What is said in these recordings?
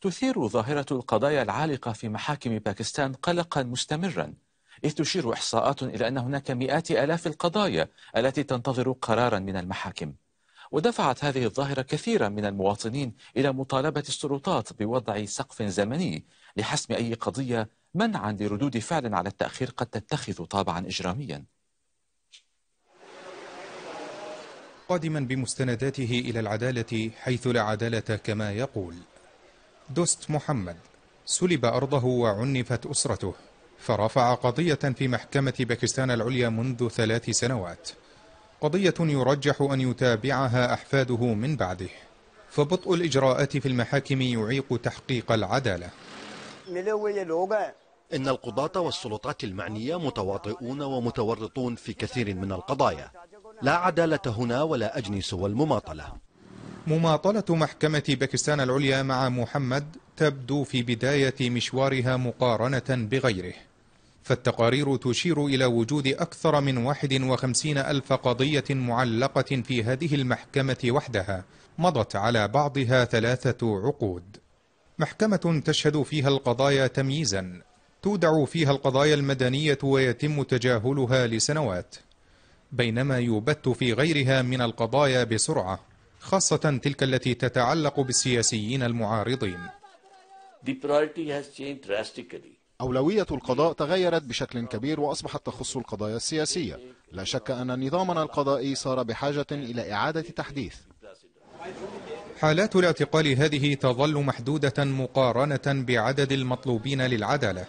تثير ظاهرة القضايا العالقة في محاكم باكستان قلقا مستمرا إذ تشير إحصاءات إلى أن هناك مئات ألاف القضايا التي تنتظر قرارا من المحاكم ودفعت هذه الظاهرة كثيرا من المواطنين إلى مطالبة السلطات بوضع سقف زمني لحسم أي قضية منعا لردود فعل على التأخير قد تتخذ طابعا إجراميا قادما بمستنداته إلى العدالة حيث لا عدالة كما يقول دوست محمد سلب أرضه وعنفت أسرته فرفع قضية في محكمة باكستان العليا منذ ثلاث سنوات قضية يرجح أن يتابعها أحفاده من بعده فبطء الإجراءات في المحاكم يعيق تحقيق العدالة إن القضاة والسلطات المعنية متواطئون ومتورطون في كثير من القضايا لا عدالة هنا ولا أجنس والمماطلة مماطلة محكمة باكستان العليا مع محمد تبدو في بداية مشوارها مقارنة بغيره فالتقارير تشير إلى وجود أكثر من 51 ألف قضية معلقة في هذه المحكمة وحدها مضت على بعضها ثلاثة عقود محكمة تشهد فيها القضايا تمييزا تودع فيها القضايا المدنية ويتم تجاهلها لسنوات بينما يبت في غيرها من القضايا بسرعة خاصة تلك التي تتعلق بالسياسيين المعارضين أولوية القضاء تغيرت بشكل كبير وأصبحت تخص القضايا السياسية لا شك أن نظامنا القضائي صار بحاجة إلى إعادة تحديث حالات الاعتقال هذه تظل محدودة مقارنة بعدد المطلوبين للعدالة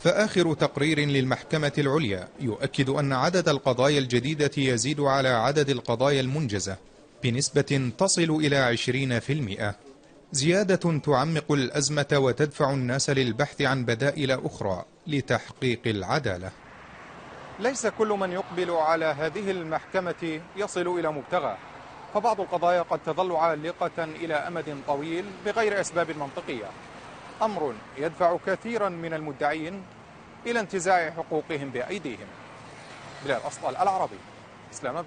فآخر تقرير للمحكمة العليا يؤكد أن عدد القضايا الجديدة يزيد على عدد القضايا المنجزة بنسبة تصل إلى 20% زيادة تعمق الأزمة وتدفع الناس للبحث عن بدائل أخرى لتحقيق العدالة ليس كل من يقبل على هذه المحكمة يصل إلى مبتغى فبعض القضايا قد تظل عالقة إلى أمد طويل بغير أسباب منطقية أمر يدفع كثيرا من المدعين إلى انتزاع حقوقهم بأيديهم بلال أسطل العربي إسلام أبا